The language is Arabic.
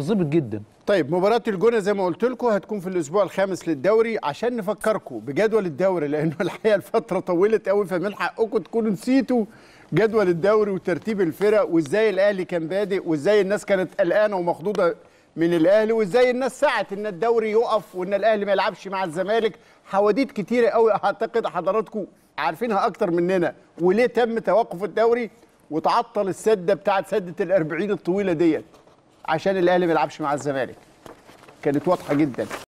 ظبط جدا طيب مباراة الجونة زي ما قلت لكم هتكون في الأسبوع الخامس للدوري عشان نفكركم بجدول الدوري لأنه الحقيقة الفترة طولت قوي فمن حقكم تكونوا نسيتوا جدول الدوري وترتيب الفرق وإزاي الأهلي كان بادئ وإزاي الناس كانت قلقانة ومخضوضة من الأهلي وإزاي الناس سعت إن الدوري يقف وإن الأهلي ما يلعبش مع الزمالك حواديت كتيرة قوي أعتقد حضراتكم عارفينها أكتر مننا وليه تم توقف الدوري وتعطل السدة بتاعت سدة الأربعين الطويلة ديت عشان الاهلي ما يلعبش مع الزمالك كانت واضحه جدا